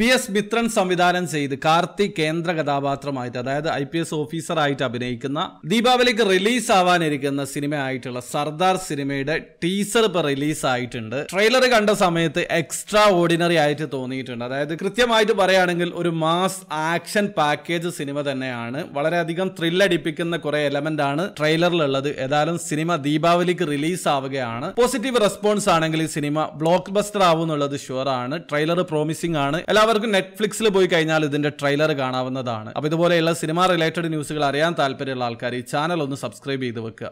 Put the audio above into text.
P S മിത്രൻ സംവിധാനം ചെയ്ത് കാർത്തി കേന്ദ്ര കഥാപാത്രമായിട്ട് അതായത് ഐ പി എസ് ഓഫീസറായിട്ട് അഭിനയിക്കുന്ന ദീപാവലിക്ക് റിലീസ് ആവാനിരിക്കുന്ന സിനിമയായിട്ടുള്ള സർദാർ സിനിമയുടെ ടീസർ ഇപ്പൊ റിലീസ് ആയിട്ടുണ്ട് ട്രെയിലർ കണ്ട സമയത്ത് എക്സ്ട്രാ ഓർഡിനറി ആയിട്ട് തോന്നിയിട്ടുണ്ട് അതായത് കൃത്യമായിട്ട് പറയുകയാണെങ്കിൽ ഒരു മാസ് ആക്ഷൻ പാക്കേജ് സിനിമ തന്നെയാണ് വളരെയധികം ത്രില്ലടിപ്പിക്കുന്ന കുറെ എലമെന്റ് ആണ് ട്രെയിലറിലുള്ളത് ഏതായാലും സിനിമ ദീപാവലിക്ക് റിലീസ് ആവുകയാണ് പോസിറ്റീവ് റെസ്പോൺസ് ആണെങ്കിൽ ഈ സിനിമ ബ്ലോക്ക് ബസ്റ്റർ ആവും ഷുവർ ആണ് ട്രെയിലർ പ്രോമിസിംഗ് ആണ് എല്ലാവരും എല്ലാവർക്കും നെറ്റ്ഫ്ലിക്സിൽ പോയി കഴിഞ്ഞാൽ ഇതിന്റെ ട്രെയിലർ കാണാവുന്നതാണ് അപ്പോൾ ഇതുപോലെയുള്ള സിനിമ റിലേറ്റഡ് ന്യൂസുകൾ അറിയാൻ താല്പര്യമുള്ള ആൾക്കാർ ഈ ചാനൽ ഒന്ന് സബ്സ്ക്രൈബ് ചെയ്ത് വെക്കുക